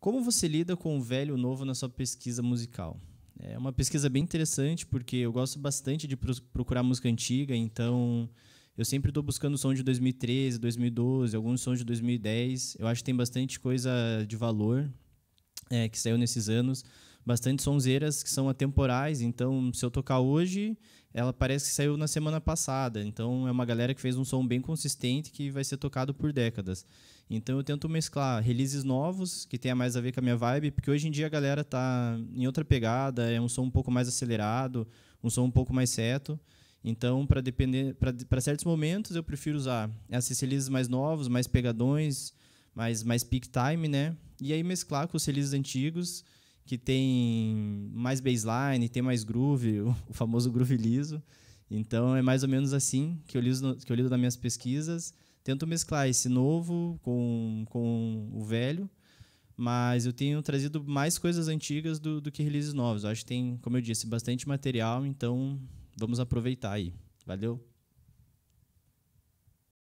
Como você lida com o velho e o novo na sua pesquisa musical? É uma pesquisa bem interessante, porque eu gosto bastante de procurar música antiga, então eu sempre estou buscando som de 2013, 2012, alguns sons de 2010. Eu acho que tem bastante coisa de valor é, que saiu nesses anos bastante sonzeiras que são atemporais, então se eu tocar hoje, ela parece que saiu na semana passada. Então é uma galera que fez um som bem consistente que vai ser tocado por décadas. Então eu tento mesclar releases novos, que tenha mais a ver com a minha vibe, porque hoje em dia a galera está em outra pegada, é um som um pouco mais acelerado, um som um pouco mais certo. Então, para depender, para certos momentos eu prefiro usar esses releases mais novos, mais pegadões, mais mais peak time, né? E aí mesclar com os releases antigos que tem mais baseline, tem mais groove, o, famoso groove liso. Então é mais ou menos assim que eu lido, que eu lido nas minhas pesquisas. Tento mesclar esse novo com, com o velho, mas eu tenho trazido mais coisas antigas do, do que releases novos. Eu acho que tem, como eu disse, bastante material, então vamos aproveitar aí. Valeu!